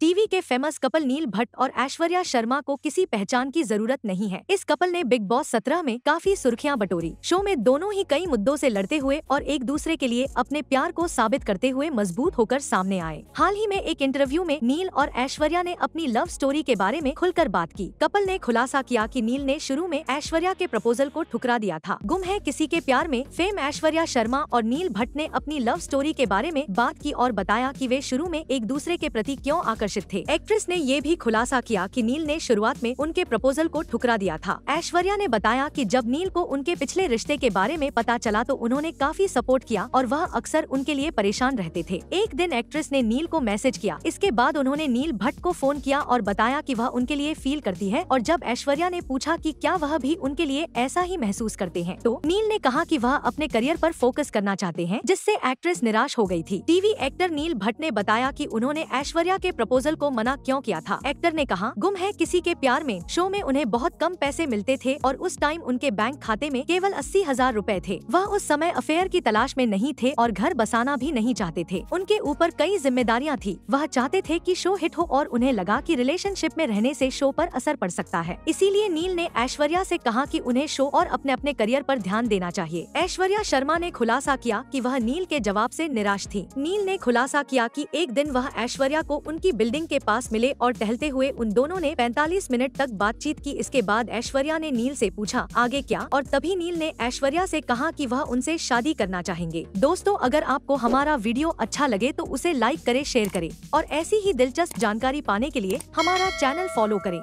TV के famous couple नील भट्ट और ऐश्वर्या शर्मा को किसी पहचान की जरूरत नहीं है इस कपल ने बिग बॉस सत्रह में काफी सुर्खियां बटोरी शो में दोनों ही कई मुद्दों से लड़ते हुए और एक दूसरे के लिए अपने प्यार को साबित करते हुए मजबूत होकर सामने आए हाल ही में एक इंटरव्यू में नील और ऐश्वर्या ने अपनी लव स्टोरी के बारे में खुलकर बात की कपल ने खुलासा किया की कि नील ने शुरू में ऐश्वर्या के प्रपोजल को ठुकरा दिया था गुम है किसी के प्यार में फेम ऐश्वर्या शर्मा और नील भट्ट ने अपनी लव स्टोरी के बारे में बात की और बताया की वे शुरू में एक दूसरे के प्रति क्यों आकर आकर्षित थे एक्ट्रेस ने ये भी खुलासा किया कि नील ने शुरुआत में उनके प्रपोजल को ठुकरा दिया था ऐश्वर्या ने बताया कि जब नील को उनके पिछले रिश्ते के बारे में पता चला तो उन्होंने काफी सपोर्ट किया और वह अक्सर उनके लिए परेशान रहते थे एक दिन एक्ट्रेस ने नील को मैसेज किया इसके बाद उन्होंने नील भट्ट को फोन किया और बताया की वह उनके लिए फील करती है और जब ऐश्वर्या ने पूछा की क्या वह भी उनके लिए ऐसा ही महसूस करते हैं तो नील ने कहा की वह अपने करियर आरोप फोकस करना चाहते हैं जिससे एक्ट्रेस निराश हो गयी थी टीवी एक्टर नील भट्ट ने बताया की उन्होंने ऐश्वर्या के प्रपोज प्रपोजल को मना क्यों किया था एक्टर ने कहा गुम है किसी के प्यार में शो में उन्हें बहुत कम पैसे मिलते थे और उस टाइम उनके बैंक खाते में केवल अस्सी हजार रूपए थे वह उस समय अफेयर की तलाश में नहीं थे और घर बसाना भी नहीं चाहते थे उनके ऊपर कई जिम्मेदारियाँ थी वह चाहते थे की शो हिट हो और उन्हें लगा की रिलेशनशिप में रहने ऐसी शो आरोप असर पड़ सकता है इसीलिए नील ने ऐश्वर्या ऐसी कहा की उन्हें शो और अपने अपने करियर आरोप ध्यान देना चाहिए ऐश्वर्या शर्मा ने खुलासा किया की वह नील के जवाब ऐसी निराश थी नील ने खुलासा किया कि एक दिन वह ऐश्वर्या को उनकी बिल्डिंग के पास मिले और टहलते हुए उन दोनों ने 45 मिनट तक बातचीत की इसके बाद ऐश्वर्या ने नील से पूछा आगे क्या और तभी नील ने ऐश्वर्या से कहा कि वह उनसे शादी करना चाहेंगे दोस्तों अगर आपको हमारा वीडियो अच्छा लगे तो उसे लाइक करे शेयर करे और ऐसी ही दिलचस्प जानकारी पाने के लिए हमारा चैनल फॉलो करे